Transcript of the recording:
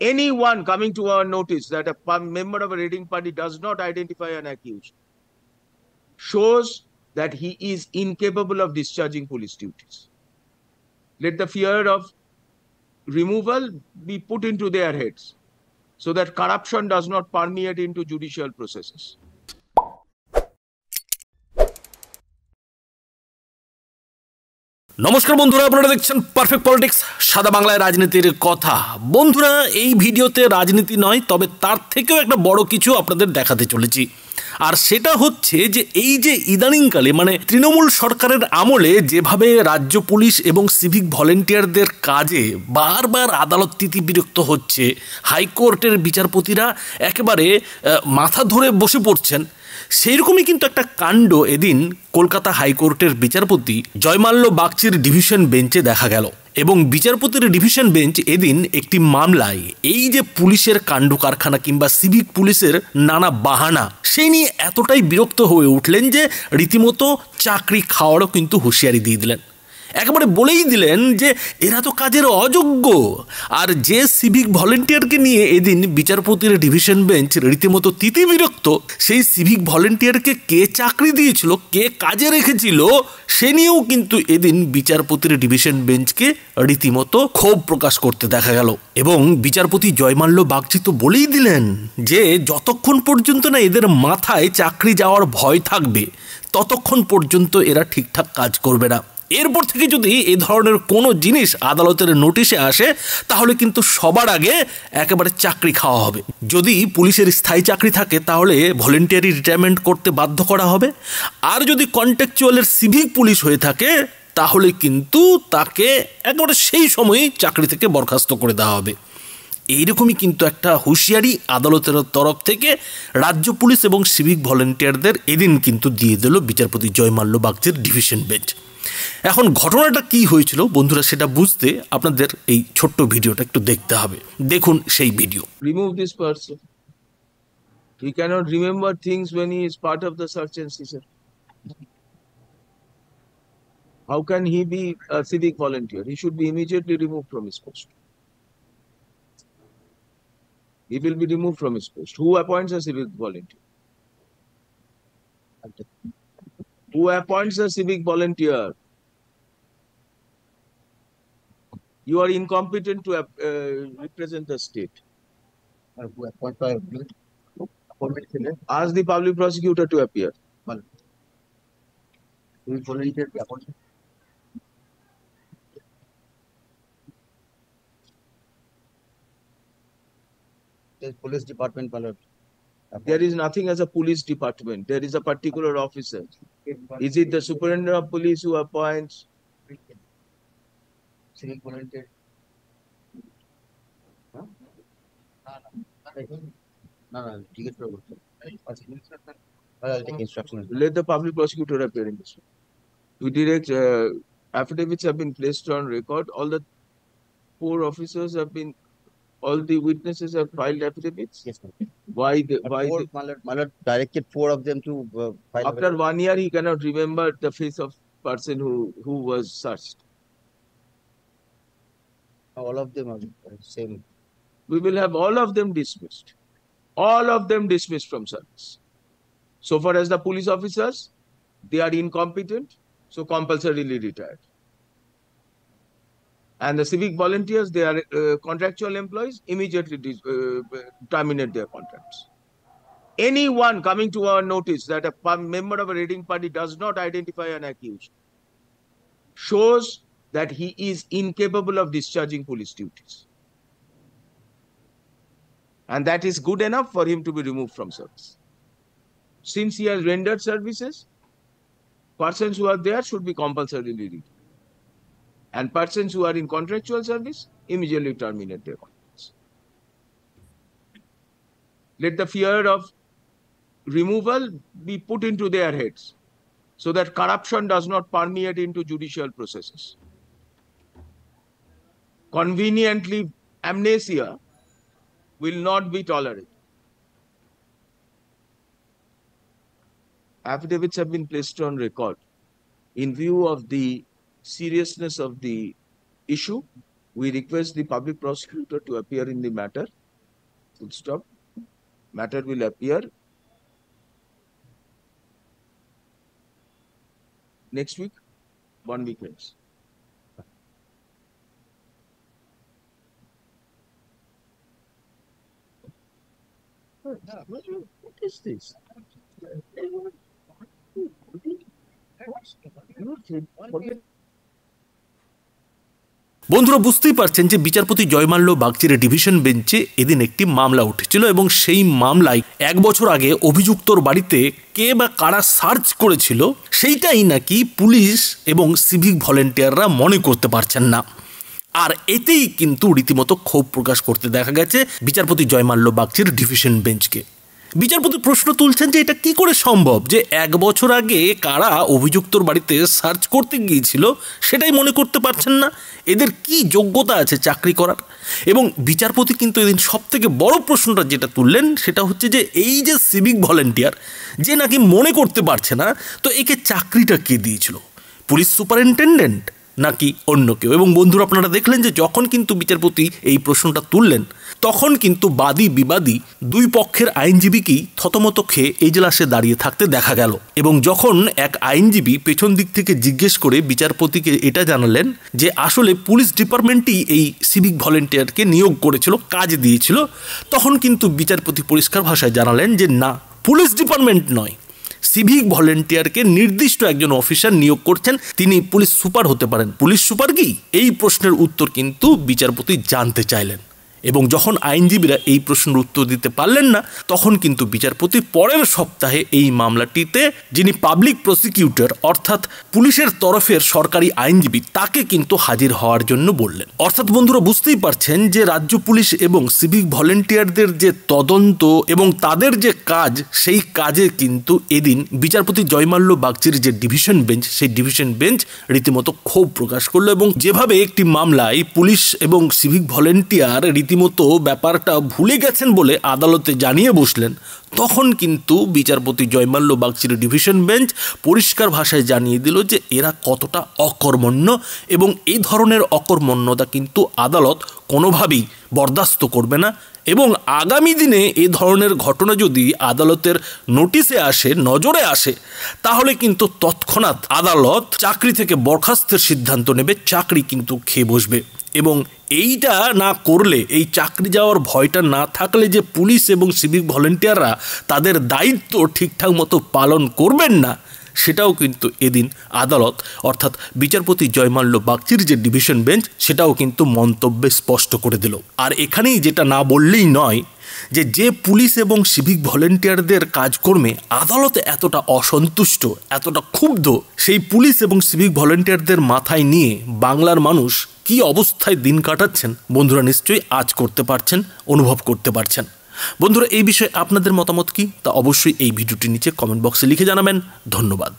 anyone coming to our notice that a member of a raiding party does not identify an accused shows that he is incapable of discharging police duties. Let the fear of removal be put into their heads so that corruption does not permeate into judicial processes. নমস্কার বন্ধুরা আপনারা দেখছেন perfect politics সাদা বাংলায় রাজনীতির কথা বন্ধুরা এই ভিডিওতে রাজনীতি নয় তবে তার থেকেও একটা বড় কিছু আপনাদের দেখাতে চলেছি আর সেটা হচ্ছে যে এই যে ইদানিংকালে মানে তৃণমূল সরকারের আমলে যেভাবে রাজ্য পুলিশ এবং সিভিক ভলেন্টিয়ারদের কাজে বারবার আদালত তিতি বিরক্ত হচ্ছে হাইকোর্টের বিচারপতিরা একেবারে মাথা ধরে বসে পড়ছেন সেই রকমই কিন্তু একটা কাণ্ড এদিন কলকাতা হাইকোর্টের বিচারপতি জয়মাল্য বাগচির ডিভিশন বেঞ্চে দেখা গেল এবং বিচারপতির ডিভিশন বেঞ্চ এদিন একটি মামলায় এই যে পুলিশের কাণ্ড কারখানা কিংবা সিভিক পুলিশের নানা বাহানা সেই নিয়ে এতটাই বিরক্ত হয়ে উঠলেন যে রীতিমতো চাকরি খাওয়ারও কিন্তু হুঁশিয়ারি দিয়ে দিলেন একেবারে বলেই দিলেন যে এরা তো কাজের অযোগ্য আর যে সিভিক ভলেন্টিয়ারকে নিয়ে এদিন বিচারপতির ডিভিশন বেঞ্চ রীতিমতো তিতি বিরক্ত সেই সিভিক ভলেন্টিয়ারকে কে চাকরি দিয়েছিল কে কাজে রেখেছিল সে নিয়েও কিন্তু এদিন বিচারপতির ডিভিশন বেঞ্চকে রীতিমতো ক্ষোভ প্রকাশ করতে দেখা গেল এবং বিচারপতি জয়মাল্য বাগচি তো বলেই দিলেন যে যতক্ষণ পর্যন্ত না এদের মাথায় চাকরি যাওয়ার ভয় থাকবে ততক্ষণ পর্যন্ত এরা ঠিকঠাক কাজ করবে না এরপর থেকে যদি এ ধরনের কোনো জিনিস আদালতের নোটিশে আসে তাহলে কিন্তু সবার আগে একেবারে চাকরি খাওয়া হবে যদি পুলিশের স্থায়ী চাকরি থাকে তাহলে ভলেন্টিয়ারি রিটায়ারমেন্ট করতে বাধ্য করা হবে আর যদি কন্ট্যাকচুয়ালের সিভিক পুলিশ হয়ে থাকে তাহলে কিন্তু তাকে একেবারে সেই সময়েই চাকরি থেকে বরখাস্ত করে দেওয়া হবে এইরকমই কিন্তু একটা হুঁশিয়ারি আদালতের তরফ থেকে রাজ্য পুলিশ এবং সিভিক ভলেন্টিয়ারদের এদিন কিন্তু দিয়ে দিল বিচারপতি জয়মাল্য বাগজের ডিভিশন বেঞ্চ এখন ঘটনাটা কি হয়েছিল বন্ধুরা সেটা বুঝতে আপনাদের এই ছোট্ট ভিডিওটা একটু দেখতে হবে দেখুন সেই video remove this person he cannot remember things when he is part of the search and How can he be a civic volunteer? He should be immediately removed from his post. He will be removed from his post. Who appoints a civic volunteer? who appoints a civic volunteer. You are incompetent to uh, represent the state. Uh, Ask the public prosecutor to appear. volunteer police department there is nothing as a police department. There is a particular officer. Is it the superintendent of police who appoints? Let the public prosecutor appear in this. To direct uh, affidavits have been placed on record. All the four officers have been all the witnesses have filed affidavits? Yes, sir. Why the why? Four, the, Malad, Malad directed four of them to uh, file. After affidavit. one year, he cannot remember the face of person who who was searched. All of them are same. We will have all of them dismissed. All of them dismissed from service. So far as the police officers, they are incompetent, so compulsorily retired. And the civic volunteers, they are uh, contractual employees, immediately uh, terminate their contracts. Anyone coming to our notice that a member of a raiding party does not identify an accused shows that he is incapable of discharging police duties. And that is good enough for him to be removed from service. Since he has rendered services, persons who are there should be compulsorily removed. And persons who are in contractual service, immediately terminate their contracts. Let the fear of removal be put into their heads so that corruption does not permeate into judicial processes. Conveniently, amnesia will not be tolerated. Affidavits have been placed on record in view of the seriousness of the issue, we request the public prosecutor to appear in the matter. Full stop. Matter will appear. Next week, one week hence. What is this? বন্ধুরা বুঝতেই পারছেন যে বিচারপতি Joymalya বাগচিরে division বেঞ্চে এদিন একটি মামলা উঠেছিল এবং সেই মামলায় এক বছর আগে অভিযুক্তর বাড়িতে কে বা কারা সার্চ করেছিল সেইটাই নাকি পুলিশ এবং সিভিক ভলেন্টিয়াররা মনে করতে পারছেন না আর এতেই কিন্তু রীতিমতো ক্ষোভ প্রকাশ করতে দেখা গেছে বিচারপতি জয়মাল্য বাগচির ডিভিশন বেঞ্চকে বিচারপতি প্রশ্ন তুলছেন যে এটা কি করে সম্ভব যে এক বছর আগে কারা অভিযুক্তর বাড়িতে সার্চ করতে গিয়েছিল সেটাই মনে করতে পারছেন না এদের কি যোগ্যতা আছে চাকরি করার এবং বিচারপতি কিন্তু এদিন সব থেকে বড় প্রশ্নটা যেটা তুললেন সেটা হচ্ছে যে এই যে সিভিক ভলেন্টিয়ার যে নাকি মনে করতে পারছে না তো একে চাকরিটা কে দিয়েছিল পুলিশ সুপারিনটেন্ডেন্ট নাকি অন্য কেউ এবং বন্ধুরা আপনারা দেখলেন যে যখন কিন্তু বিচারপতি এই প্রশ্নটা তুললেন তখন কিন্তু বাদী বিবাদী দুই পক্ষের আইনজীবীকেই থতমত খেয়ে এজলাসে দাঁড়িয়ে থাকতে দেখা গেল এবং যখন এক আইনজীবী পেছন দিক থেকে জিজ্ঞেস করে বিচারপতিকে এটা জানালেন যে আসলে পুলিশ ডিপার্টমেন্টই এই সিভিক ভলেন্টিয়ারকে নিয়োগ করেছিল কাজ দিয়েছিল তখন কিন্তু বিচারপতি পরিষ্কার ভাষায় জানালেন যে না পুলিশ ডিপার্টমেন্ট নয় সিভিক ভলেন্টিয়ারকে নির্দিষ্ট একজন অফিসার নিয়োগ করছেন তিনি পুলিশ সুপার হতে পারেন পুলিশ সুপার কি এই প্রশ্নের উত্তর কিন্তু বিচারপতি জানতে চাইলেন এবং যখন আইনজীবীরা এই প্রশ্নের উত্তর দিতে পারলেন না তখন কিন্তু বিচারপতি পরের সপ্তাহে এই মামলাটিতে যিনি পাবলিক প্রসিকিউটর অর্থাৎ পুলিশের তরফের সরকারি আইনজীবী তাকে কিন্তু হাজির হওয়ার জন্য বললেন অর্থাৎ বন্ধুরা বুঝতেই পারছেন যে রাজ্য পুলিশ এবং সিভিক ভলেন্টিয়ারদের যে তদন্ত এবং তাদের যে কাজ সেই কাজে কিন্তু এদিন বিচারপতি জয়মাল্য বাগচির যে ডিভিশন বেঞ্চ সেই ডিভিশন বেঞ্চ রীতিমতো ক্ষোভ প্রকাশ করলো এবং যেভাবে একটি মামলায় পুলিশ এবং সিভিক ভলেন্টিয়ার রীতি রীতিমতো ব্যাপারটা ভুলে গেছেন বলে আদালতে জানিয়ে বসলেন তখন কিন্তু বিচারপতি জয়মাল্য বাগচির ডিভিশন বেঞ্চ পরিষ্কার ভাষায় জানিয়ে দিল যে এরা কতটা অকর্মণ্য এবং এই ধরনের অকর্মণ্যতা কিন্তু আদালত কোনোভাবেই বরদাস্ত করবে না এবং আগামী দিনে এ ধরনের ঘটনা যদি আদালতের নোটিশে আসে নজরে আসে তাহলে কিন্তু তৎক্ষণাৎ আদালত চাকরি থেকে বরখাস্তের সিদ্ধান্ত নেবে চাকরি কিন্তু খেয়ে বসবে এবং এইটা না করলে এই চাকরি যাওয়ার ভয়টা না থাকলে যে পুলিশ এবং সিভিক ভলেন্টিয়াররা তাদের দায়িত্ব ঠিকঠাক মতো পালন করবেন না সেটাও কিন্তু এদিন আদালত অর্থাৎ বিচারপতি জয়মাল্য বাগচির যে ডিভিশন বেঞ্চ সেটাও কিন্তু মন্তব্যে স্পষ্ট করে দিল আর এখানেই যেটা না বললেই নয় যে যে পুলিশ এবং সিভিক ভলেন্টিয়ারদের কাজকর্মে আদালতে এতটা অসন্তুষ্ট এতটা ক্ষুব্ধ সেই পুলিশ এবং সিভিক ভলেন্টিয়ারদের মাথায় নিয়ে বাংলার মানুষ কি অবস্থায় দিন কাটাচ্ছেন বন্ধুরা নিশ্চয়ই আজ করতে পারছেন অনুভব করতে পারছেন বন্ধুরা এই বিষয়ে আপনাদের মতামত কি তা অবশ্যই এই ভিডিওটি নিচে কমেন্ট বক্সে লিখে জানাবেন ধন্যবাদ